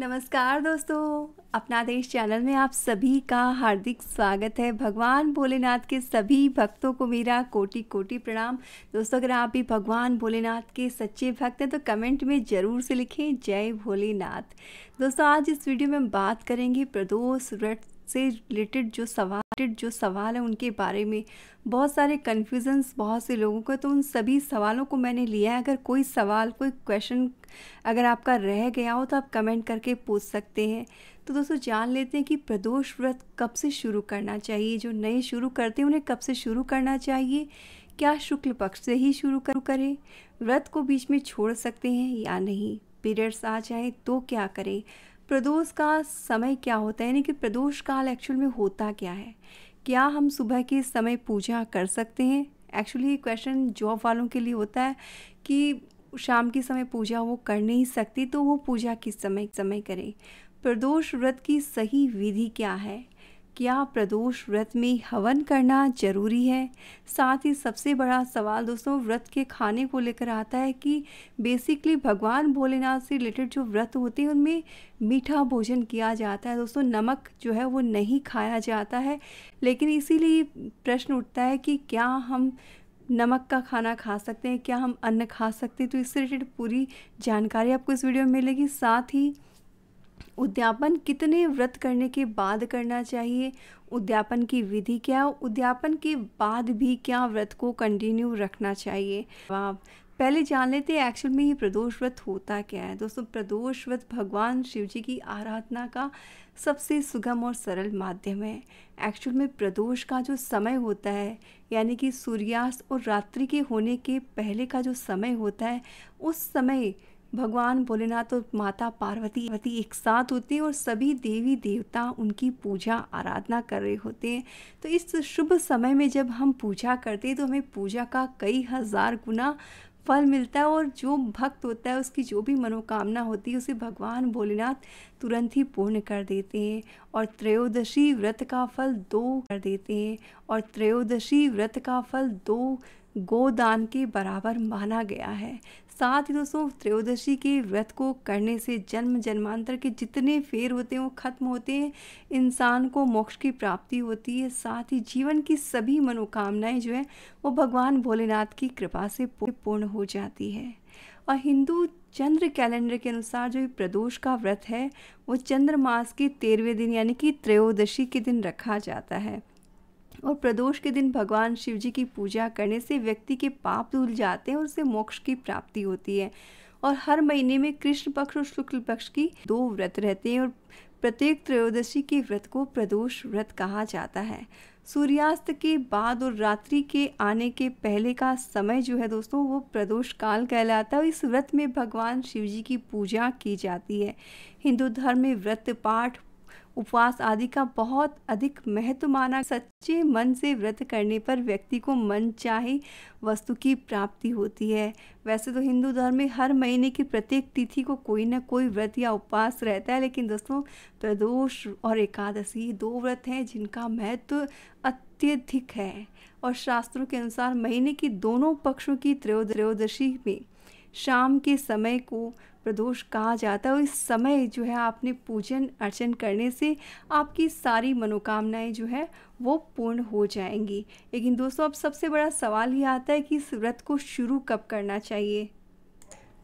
नमस्कार दोस्तों अपना देश चैनल में आप सभी का हार्दिक स्वागत है भगवान भोलेनाथ के सभी भक्तों को मेरा कोटि कोटि प्रणाम दोस्तों अगर आप भी भगवान भोलेनाथ के सच्चे भक्त हैं तो कमेंट में ज़रूर से लिखें जय भोलेनाथ दोस्तों आज इस वीडियो में हम बात करेंगे प्रदोष व्रत से रिलेटेड जो सवाल रिलेटेड जो सवाल है उनके बारे में बहुत सारे कन्फ्यूज़न्स बहुत से लोगों को तो उन सभी सवालों को मैंने लिया है अगर कोई सवाल कोई क्वेश्चन अगर आपका रह गया हो तो आप कमेंट करके पूछ सकते हैं तो दोस्तों जान लेते हैं कि प्रदोष व्रत कब से शुरू करना चाहिए जो नए शुरू करते हैं उन्हें कब से शुरू करना चाहिए क्या शुक्ल पक्ष से ही शुरू करें व्रत को बीच में छोड़ सकते हैं या नहीं पीरियड्स आ जाए तो क्या करें प्रदोष का समय क्या होता है यानी कि प्रदोष काल एक्चुअल में होता क्या है क्या हम सुबह के समय पूजा कर सकते हैं एक्चुअली क्वेश्चन जॉब वालों के लिए होता है कि शाम के समय पूजा वो कर नहीं सकती तो वो पूजा किस समय समय करें प्रदोष व्रत की सही विधि क्या है क्या प्रदोष व्रत में हवन करना जरूरी है साथ ही सबसे बड़ा सवाल दोस्तों व्रत के खाने को लेकर आता है कि बेसिकली भगवान भोलेनाथ से रिलेटेड जो व्रत होते हैं उनमें मीठा भोजन किया जाता है दोस्तों नमक जो है वो नहीं खाया जाता है लेकिन इसीलिए प्रश्न उठता है कि क्या हम नमक का खाना खा सकते हैं क्या हम अन्न खा सकते हैं तो इससे रिलेटेड पूरी जानकारी आपको इस वीडियो में मिलेगी साथ ही उद्यापन कितने व्रत करने के बाद करना चाहिए उद्यापन की विधि क्या उद्यापन के बाद भी क्या व्रत को कंटिन्यू रखना चाहिए आप पहले जान लेते हैं एक्चुअल में ये प्रदोष व्रत होता क्या है दोस्तों प्रदोष व्रत भगवान शिव जी की आराधना का सबसे सुगम और सरल माध्यम है एक्चुअल में प्रदोष का जो समय होता है यानी कि सूर्यास्त और रात्रि के होने के पहले का जो समय होता है उस समय भगवान भोलेनाथ और माता पार्वती वती एक साथ होते हैं और सभी देवी देवता उनकी पूजा आराधना कर रहे होते हैं तो इस शुभ समय में जब हम पूजा करते हैं तो हमें पूजा का कई हज़ार गुना फल मिलता है और जो भक्त होता है उसकी जो भी मनोकामना होती है उसे भगवान भोलेनाथ तुरंत ही पूर्ण कर देते हैं और त्रयोदशी व्रत का फल दो कर देते हैं और त्रयोदशी व्रत का फल दो गोदान के बराबर माना गया है साथ ही दोस्तों त्रयोदशी के व्रत को करने से जन्म जन्मांतर के जितने फेर होते हैं वो खत्म होते हैं इंसान को मोक्ष की प्राप्ति होती है साथ ही जीवन की सभी मनोकामनाएं जो है वो भगवान भोलेनाथ की कृपा से पूर्ण हो जाती है और हिंदू चंद्र कैलेंडर के अनुसार जो प्रदोष का व्रत है वो चंद्र मास के तेरहवें दिन यानी कि त्रयोदशी के दिन रखा जाता है और प्रदोष के दिन भगवान शिव जी की पूजा करने से व्यक्ति के पाप धुल जाते हैं और उसे मोक्ष की प्राप्ति होती है और हर महीने में कृष्ण पक्ष और शुक्ल पक्ष की दो व्रत रहते हैं और प्रत्येक त्रयोदशी के व्रत को प्रदोष व्रत कहा जाता है सूर्यास्त के बाद और रात्रि के आने के पहले का समय जो है दोस्तों वो प्रदोष काल कहलाता है इस व्रत में भगवान शिव जी की पूजा की जाती है हिंदू धर्म में व्रत पाठ उपवास आदि का बहुत अधिक महत्व माना सच्चे मन से व्रत करने पर व्यक्ति को मन चाहे वस्तु की प्राप्ति होती है वैसे तो हिंदू धर्म में हर महीने की प्रत्येक तिथि को कोई ना कोई व्रत या उपवास रहता है लेकिन दोस्तों प्रदोष और एकादशी दो व्रत हैं जिनका महत्व अत्यधिक है और शास्त्रों के अनुसार महीने की दोनों पक्षों की त्रयोदशी में शाम के समय को प्रदोष कहा जाता है और इस समय जो है आपने पूजन अर्चन करने से आपकी सारी मनोकामनाएं जो है वो पूर्ण हो जाएंगी लेकिन दोस्तों अब सबसे बड़ा सवाल ये आता है कि इस व्रत को शुरू कब करना चाहिए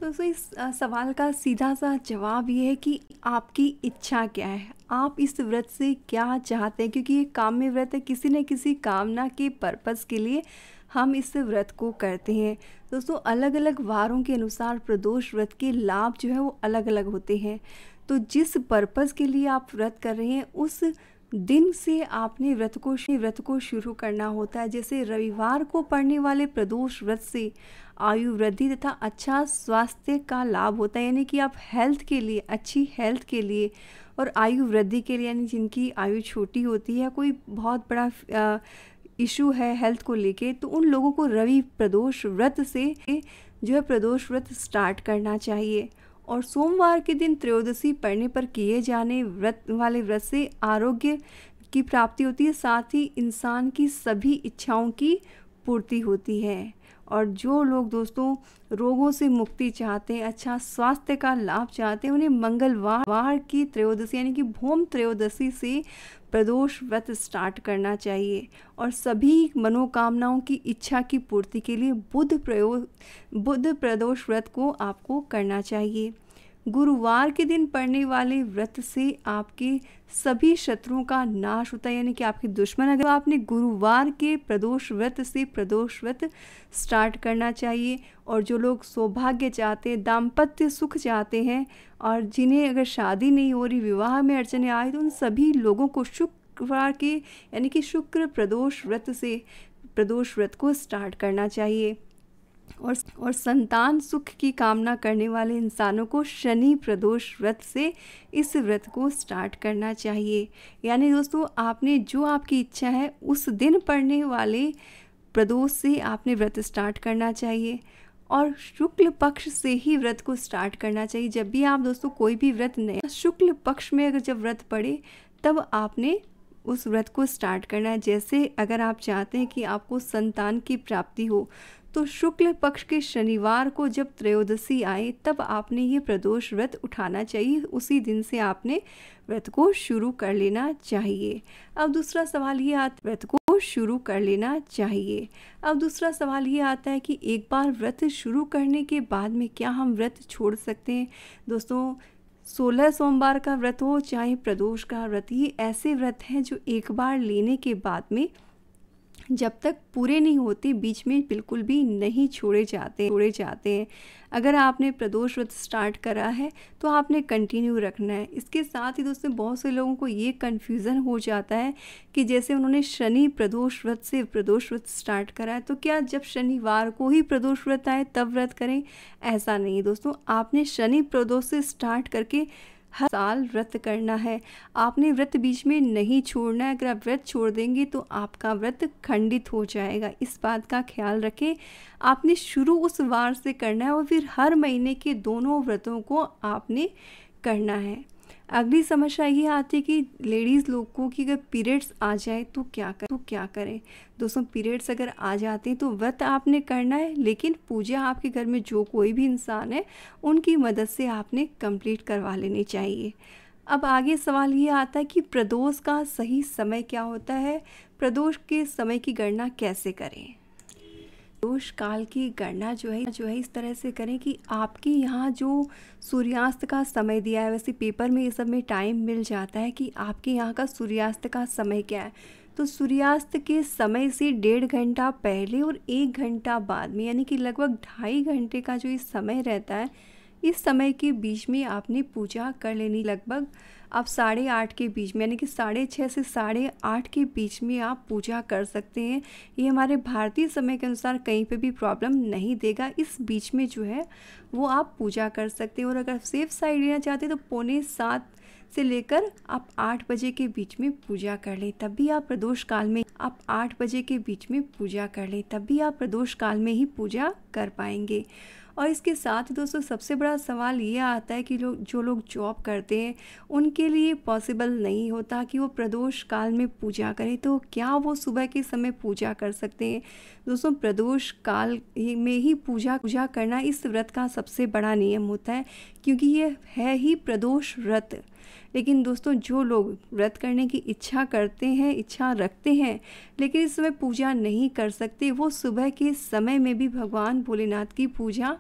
तो इस सवाल का सीधा सा जवाब ये है कि आपकी इच्छा क्या है आप इस व्रत से क्या चाहते हैं क्योंकि ये काम्य व्रत है किसी न किसी कामना के पर्पस के लिए हम इस व्रत को करते हैं दोस्तों अलग अलग वारों के अनुसार प्रदोष व्रत के लाभ जो है वो अलग अलग होते हैं तो जिस पर्पस के लिए आप व्रत कर रहे हैं उस दिन से आपने व्रत को व्रत को शुरू करना होता है जैसे रविवार को पड़ने वाले प्रदोष व्रत से आयु वृद्धि तथा अच्छा स्वास्थ्य का लाभ होता है यानी कि आप हेल्थ के लिए अच्छी हेल्थ के लिए और आयु वृद्धि के लिए यानी जिनकी आयु छोटी होती है कोई बहुत बड़ा इशू है हेल्थ को लेके तो उन लोगों को रवि प्रदोष व्रत से जो है प्रदोष व्रत स्टार्ट करना चाहिए और सोमवार के दिन त्रयोदशी पड़ने पर किए जाने व्रत वाले व्रत से आरोग्य की प्राप्ति होती है साथ ही इंसान की सभी इच्छाओं की पूर्ति होती है और जो लोग दोस्तों रोगों से मुक्ति चाहते हैं अच्छा स्वास्थ्य का लाभ चाहते हैं उन्हें मंगलवार वार की त्रयोदशी यानी कि भूम त्रयोदशी से प्रदोष व्रत स्टार्ट करना चाहिए और सभी मनोकामनाओं की इच्छा की पूर्ति के लिए बुध प्रयोग बुध प्रदोष व्रत को आपको करना चाहिए गुरुवार के दिन पड़ने वाले व्रत से आपके सभी शत्रुओं का नाश होता है यानी कि आपके दुश्मन अगर आपने गुरुवार के प्रदोष व्रत से प्रदोष व्रत स्टार्ट करना चाहिए और जो लोग सौभाग्य चाहते हैं दाम्पत्य सुख चाहते हैं और जिन्हें अगर शादी नहीं हो रही विवाह में अड़चने आई तो उन सभी लोगों को शुक्रवार के यानी कि शुक्र प्रदोष व्रत से प्रदोष व्रत को स्टार्ट करना चाहिए और और संतान सुख की कामना करने वाले इंसानों को शनि प्रदोष व्रत से इस व्रत को स्टार्ट करना चाहिए यानी दोस्तों आपने जो आपकी इच्छा है उस दिन पढ़ने वाले प्रदोष से आपने व्रत स्टार्ट करना चाहिए और शुक्ल पक्ष से ही व्रत को स्टार्ट करना चाहिए जब भी आप दोस्तों कोई भी व्रत नहीं शुक्ल पक्ष में अगर जब व्रत पड़े तब आपने उस व्रत को स्टार्ट करना है जैसे अगर आप चाहते हैं कि आपको संतान की प्राप्ति हो तो शुक्ल पक्ष के शनिवार को जब त्रयोदशी आए तब आपने ये प्रदोष व्रत उठाना चाहिए उसी दिन से आपने व्रत को शुरू कर लेना चाहिए अब दूसरा सवाल ये आता व्रत को शुरू कर लेना चाहिए अब दूसरा सवाल ये आता है कि एक बार व्रत शुरू करने के बाद में क्या हम व्रत छोड़ सकते हैं दोस्तों सोलह सोमवार का व्रत हो चाहे प्रदोष का व्रत ये ऐसे व्रत हैं जो एक बार लेने के बाद में जब तक पूरे नहीं होते बीच में बिल्कुल भी नहीं छोड़े जाते छोड़े जाते हैं अगर आपने प्रदोष व्रत स्टार्ट करा है तो आपने कंटिन्यू रखना है इसके साथ ही दोस्तों बहुत से लोगों को ये कन्फ्यूज़न हो जाता है कि जैसे उन्होंने शनि प्रदोष व्रत से प्रदोष व्रत स्टार्ट करा है तो क्या जब शनिवार को ही प्रदोष व्रत आए तब व्रत करें ऐसा नहीं दोस्तों आपने शनि प्रदोष से स्टार्ट करके हर साल व्रत करना है आपने व्रत बीच में नहीं छोड़ना है अगर आप व्रत छोड़ देंगे तो आपका व्रत खंडित हो जाएगा इस बात का ख्याल रखें आपने शुरू उस वार से करना है और फिर हर महीने के दोनों व्रतों को आपने करना है अगली समस्या ये आती है कि लेडीज़ लोगों की अगर पीरियड्स आ जाए तो क्या करें तो क्या करें दोस्तों पीरियड्स अगर आ जाते हैं तो व्रत आपने करना है लेकिन पूजा आपके घर में जो कोई भी इंसान है उनकी मदद से आपने कंप्लीट करवा लेनी चाहिए अब आगे सवाल ये आता है कि प्रदोष का सही समय क्या होता है प्रदोष के समय की गणना कैसे करें दोष काल की गणना जो है जो है इस तरह से करें कि आपके यहाँ जो सूर्यास्त का समय दिया है वैसे पेपर में ये सब में टाइम मिल जाता है कि आपके यहाँ का सूर्यास्त का समय क्या है तो सूर्यास्त के समय से डेढ़ घंटा पहले और एक घंटा बाद में यानी कि लगभग ढाई घंटे का जो इस समय रहता है इस समय के बीच में आपने पूजा कर लेनी लगभग आप साढ़े आठ के बीच में यानी कि साढ़े छः से साढ़े आठ के बीच में आप पूजा कर सकते हैं ये हमारे भारतीय समय के अनुसार कहीं पे भी प्रॉब्लम नहीं देगा इस बीच में जो है वो आप पूजा कर सकते हैं और अगर सेफ साइड लेना चाहते हैं तो पौने सात से लेकर आप आठ बजे के बीच में पूजा कर लें तब भी आप प्रदोष काल में आप आठ बजे के बीच में पूजा कर लें तब भी आप प्रदोष काल में ही पूजा कर पाएंगे और इसके साथ ही दोस्तों सबसे बड़ा सवाल ये आता है कि लोग जो लोग जॉब करते हैं उनके लिए पॉसिबल नहीं होता कि वो प्रदोष काल में पूजा करें तो क्या वो सुबह के समय पूजा कर सकते हैं दोस्तों प्रदोष काल में ही पूजा पूजा करना इस व्रत का सबसे बड़ा नियम होता है क्योंकि ये है ही प्रदोष व्रत लेकिन दोस्तों जो लोग व्रत करने की इच्छा करते हैं इच्छा रखते हैं लेकिन इस समय पूजा नहीं कर सकते वो सुबह के समय में भी भगवान भोलेनाथ की पूजा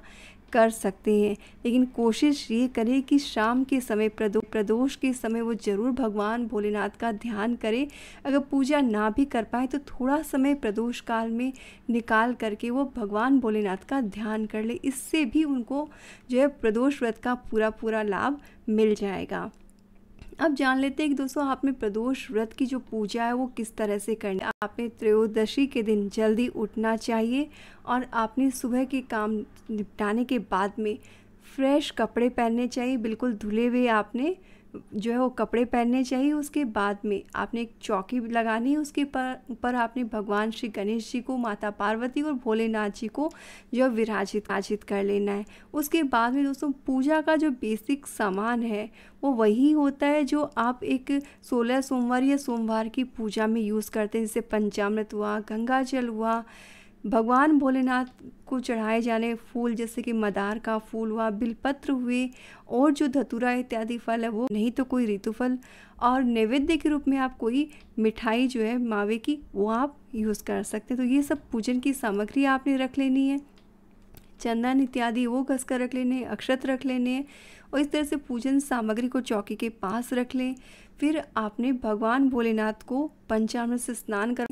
कर सकते हैं लेकिन कोशिश ये करें कि शाम के समय प्रदो प्रदोष के समय वो ज़रूर भगवान भोलेनाथ का ध्यान करें अगर पूजा ना भी कर पाए तो थोड़ा समय प्रदोष काल में निकाल करके वो भगवान भोलेनाथ का ध्यान कर ले इससे भी उनको जो है प्रदोष व्रत का पूरा पूरा लाभ मिल जाएगा अब जान लेते हैं कि दोस्तों आपने प्रदोष व्रत की जो पूजा है वो किस तरह से करनी आपने त्रयोदशी के दिन जल्दी उठना चाहिए और आपने सुबह के काम निपटाने के बाद में फ्रेश कपड़े पहनने चाहिए बिल्कुल धुले हुए आपने जो है वो कपड़े पहनने चाहिए उसके बाद में आपने एक चौकी लगानी है उसके पर ऊपर आपने भगवान श्री गणेश जी को माता पार्वती और भोलेनाथ जी को जो है विराजित आजित कर लेना है उसके बाद में दोस्तों पूजा का जो बेसिक सामान है वो वही होता है जो आप एक सोलह सोमवार या सोमवार की पूजा में यूज़ करते हैं जैसे पंचामृत हुआ गंगा जल हुआ भगवान भोलेनाथ को चढ़ाए जाने फूल जैसे कि मदार का फूल हुआ बिलपत्र हुए और जो धतूरा इत्यादि फल है वो नहीं तो कोई ऋतुफल और नैवेद्य के रूप में आप कोई मिठाई जो है मावे की वो आप यूज़ कर सकते हैं तो ये सब पूजन की सामग्री आपने रख लेनी है चंदन इत्यादि वो घस कर रख लेने अक्षत रख लेने और इस तरह से पूजन सामग्री को चौकी के पास रख लें फिर आपने भगवान भोलेनाथ को पंचामृत से स्नान कर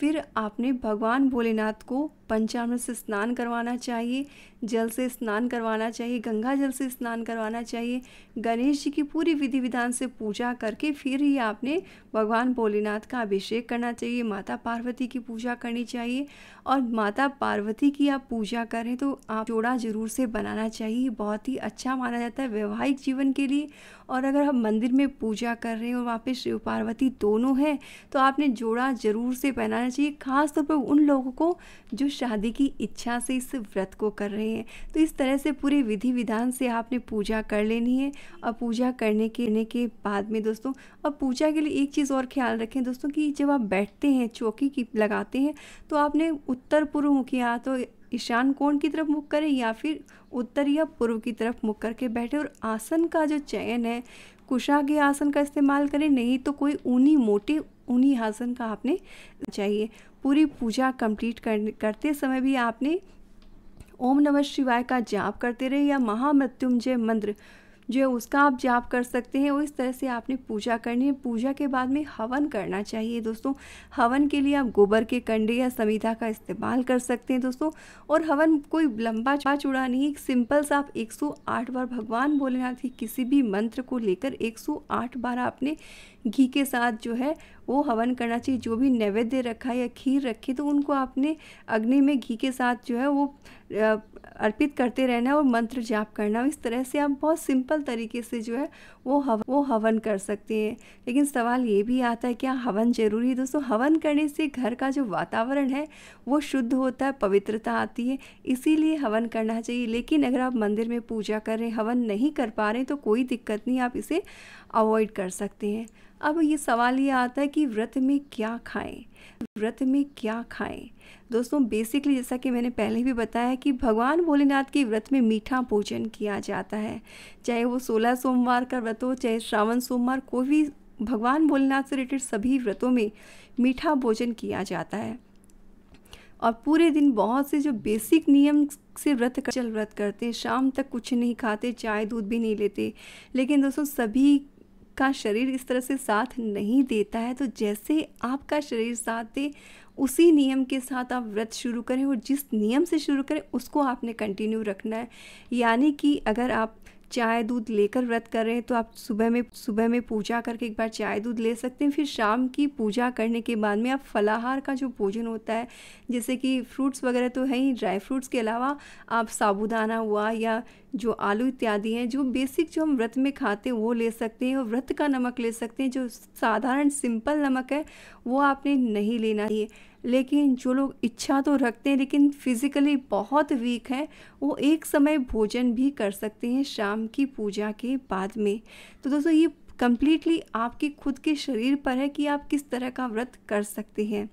फिर आपने भगवान भोलेनाथ को पंचामृत से स्नान करवाना चाहिए जल से स्नान करवाना चाहिए गंगा जल से स्नान करवाना चाहिए गणेश जी की पूरी विधि विधान से पूजा करके फिर ही आपने भगवान भोलेनाथ का अभिषेक करना चाहिए माता पार्वती की पूजा करनी चाहिए और माता पार्वती की आप पूजा करें तो आप जोड़ा जरूर से बनाना चाहिए बहुत ही अच्छा माना जाता है वैवाहिक जीवन के लिए और अगर हम मंदिर में पूजा कर रहे जाने और वहाँ पे शिव पार्वती दोनों हैं तो आपने जोड़ा ज़रूर से पहनाना चाहिए खास तौर पर उन लोगों को जो शादी की इच्छा से इस व्रत को कर रहे हैं तो इस तरह से पूरे विधि विधान से आपने पूजा कर लेनी है और पूजा करने के के बाद में दोस्तों अब पूजा के लिए एक चीज़ और ख्याल रखें दोस्तों कि जब आप बैठते हैं चौकी की लगाते हैं तो आपने उत्तर पूर्व मुखी तो ईशान कोण की तरफ मुख करें या फिर उत्तर या पूर्व की तरफ मुख करके बैठे और आसन का जो चयन है के आसन का इस्तेमाल करें नहीं तो कोई ऊनी मोटी ऊनी आसन का आपने चाहिए पूरी पूजा कंप्लीट कर, करते समय भी आपने ओम नमः शिवाय का जाप करते रहे या महामृत्युंजय मंत्र जो है उसका आप जाप कर सकते हैं और इस तरह से आपने पूजा करनी है पूजा के बाद में हवन करना चाहिए दोस्तों हवन के लिए आप गोबर के कंडे या समीधा का इस्तेमाल कर सकते हैं दोस्तों और हवन कोई लंबा चा चूड़ा नहीं सिंपल सा आप 108 बार भगवान भोलेनाथ की किसी भी मंत्र को लेकर 108 बार आपने घी के साथ जो है वो हवन करना चाहिए जो भी नैवेद्य रखा या खीर रखी तो उनको आपने अग्नि में घी के साथ जो है वो अर्पित करते रहना और मंत्र जाप करना इस तरह से आप बहुत सिंपल तरीके से जो है वो हव वो हवन कर सकते हैं लेकिन सवाल ये भी आता है क्या हवन ज़रूरी है दोस्तों हवन करने से घर का जो वातावरण है वो शुद्ध होता है पवित्रता आती है इसीलिए हवन करना चाहिए लेकिन अगर आप मंदिर में पूजा कर रहे हैं हवन नहीं कर पा रहे तो कोई दिक्कत नहीं आप इसे अवॉइड कर सकते हैं अब ये सवाल ये आता है कि व्रत में क्या खाएं व्रत में क्या खाएं दोस्तों बेसिकली जैसा कि मैंने पहले भी बताया कि भगवान भोलेनाथ के व्रत में मीठा भोजन किया जाता है चाहे वो सोलह सोमवार का व्रत हो चाहे श्रावण सोमवार कोई भी भगवान भोलेनाथ से रिलेटेड सभी व्रतों में मीठा भोजन किया जाता है और पूरे दिन बहुत से जो बेसिक नियम से व्रत कर, चल व्रत करते शाम तक कुछ नहीं खाते चाय दूध भी नहीं लेते लेकिन दोस्तों सभी आपका शरीर इस तरह से साथ नहीं देता है तो जैसे आपका शरीर साथ दे उसी नियम के साथ आप व्रत शुरू करें और जिस नियम से शुरू करें उसको आपने कंटिन्यू रखना है यानी कि अगर आप चाय दूध लेकर व्रत कर रहे हैं तो आप सुबह में सुबह में पूजा करके एक बार चाय दूध ले सकते हैं फिर शाम की पूजा करने के बाद में आप फलाहार का जो भोजन होता है जैसे कि फ्रूट्स वगैरह तो है ही ड्राई फ्रूट्स के अलावा आप साबुदाना हुआ या जो आलू इत्यादि हैं जो बेसिक जो हम व्रत में खाते हैं वो ले सकते हैं और व्रत का नमक ले सकते हैं जो साधारण सिंपल नमक है वो आपने नहीं लेना चाहिए लेकिन जो लोग इच्छा तो रखते हैं लेकिन फिज़िकली बहुत वीक हैं वो एक समय भोजन भी कर सकते हैं शाम की पूजा के बाद में तो दोस्तों ये कम्प्लीटली आपके खुद के शरीर पर है कि आप किस तरह का व्रत कर सकते हैं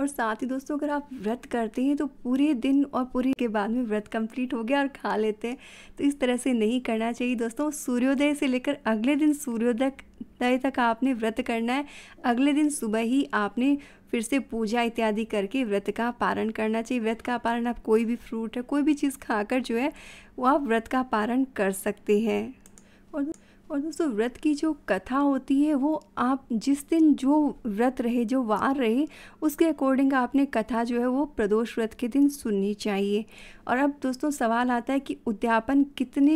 और साथ ही दोस्तों अगर आप व्रत करते हैं तो पूरे दिन और पूरे के बाद में व्रत कंप्लीट हो गया और खा लेते हैं तो इस तरह से नहीं करना चाहिए दोस्तों सूर्योदय से लेकर अगले दिन सूर्योदय तक आपने व्रत करना है अगले दिन सुबह ही आपने फिर से पूजा इत्यादि करके व्रत का पारण करना चाहिए व्रत का पारण आप कोई भी फ्रूट है कोई भी चीज़ खाकर जो है वो आप व्रत का पारण कर सकते हैं और और दोस्तों व्रत की जो कथा होती है वो आप जिस दिन जो व्रत रहे जो वार रहे उसके अकॉर्डिंग आपने कथा जो है वो प्रदोष व्रत के दिन सुननी चाहिए और अब दोस्तों सवाल आता है कि उद्यापन कितने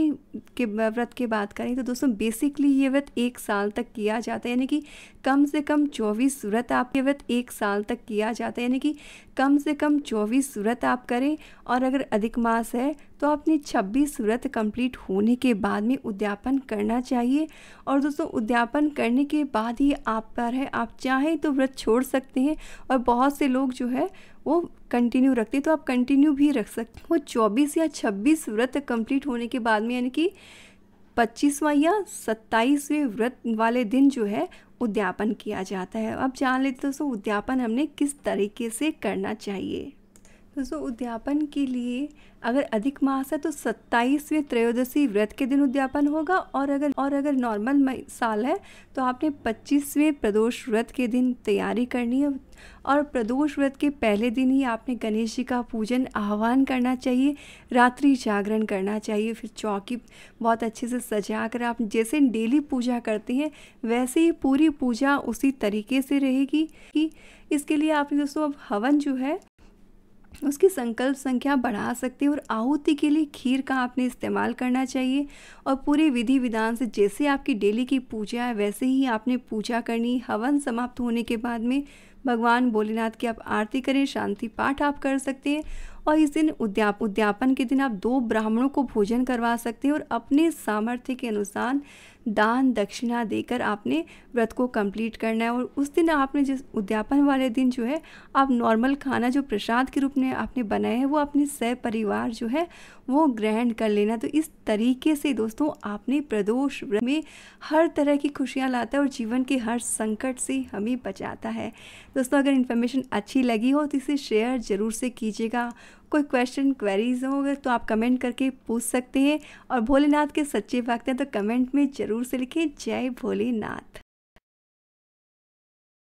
के व्रत के बात करें तो दोस्तों बेसिकली ये व्रत एक साल तक किया जाता है यानी कि कम से कम चौबीस व्रत आप ये व्रत एक साल तक किया जाता है यानी कि कम से कम चौबीस व्रत आप करें और अगर अधिक मास है तो आपने 26 व्रत कंप्लीट होने के बाद में उद्यापन करना चाहिए और दोस्तों उद्यापन करने के बाद ही आप पर है आप चाहें तो व्रत छोड़ सकते हैं और बहुत से लोग जो है वो कंटिन्यू रखती तो आप कंटिन्यू भी रख सकते वो 24 या 26 व्रत कंप्लीट होने के बाद में यानी कि पच्चीसवा या सत्ताईसवें व्रत वाले दिन जो है उद्यापन किया जाता है अब जान लेते दोस्तों उद्यापन हमने किस तरीके से करना चाहिए दोस्तों उद्यापन के लिए अगर अधिक मास है तो सत्ताईसवें त्रयोदशी व्रत के दिन उद्यापन होगा और अगर और अगर नॉर्मल साल है तो आपने पच्चीसवें प्रदोष व्रत के दिन तैयारी करनी है और प्रदोष व्रत के पहले दिन ही आपने गणेश जी का पूजन आह्वान करना चाहिए रात्रि जागरण करना चाहिए फिर चौकी बहुत अच्छे से सजा कर आप जैसे डेली पूजा करते हैं वैसे ही पूरी पूजा उसी तरीके से रहेगी कि इसके लिए आपने दोस्तों अब हवन जो है उसकी संकल्प संख्या बढ़ा सकते हैं और आहुति के लिए खीर का आपने इस्तेमाल करना चाहिए और पूरे विधि विधान से जैसे आपकी डेली की पूजा है वैसे ही आपने पूजा करनी हवन समाप्त होने के बाद में भगवान भोलेनाथ की आप आरती करें शांति पाठ आप कर सकते हैं और इस दिन उद्याप उद्यापन के दिन आप दो ब्राह्मणों को भोजन करवा सकते हैं और अपने सामर्थ्य के अनुसार दान दक्षिणा देकर आपने व्रत को कंप्लीट करना है और उस दिन आपने जिस उद्यापन वाले दिन जो है आप नॉर्मल खाना जो प्रसाद के रूप में आपने बनाए हैं वो अपने सह परिवार जो है वो ग्रहण कर लेना तो इस तरीके से दोस्तों आपने प्रदोष व्रत में हर तरह की खुशियाँ लाता है और जीवन के हर संकट से हमें बचाता है दोस्तों अगर इन्फॉर्मेशन अच्छी लगी हो तो इसे शेयर ज़रूर से कीजिएगा कोई क्वेश्चन क्वेरीज होंगे तो आप कमेंट करके पूछ सकते हैं और भोलेनाथ के सच्चे भक्त हैं तो कमेंट में ज़रूर से लिखें जय भोलेनाथ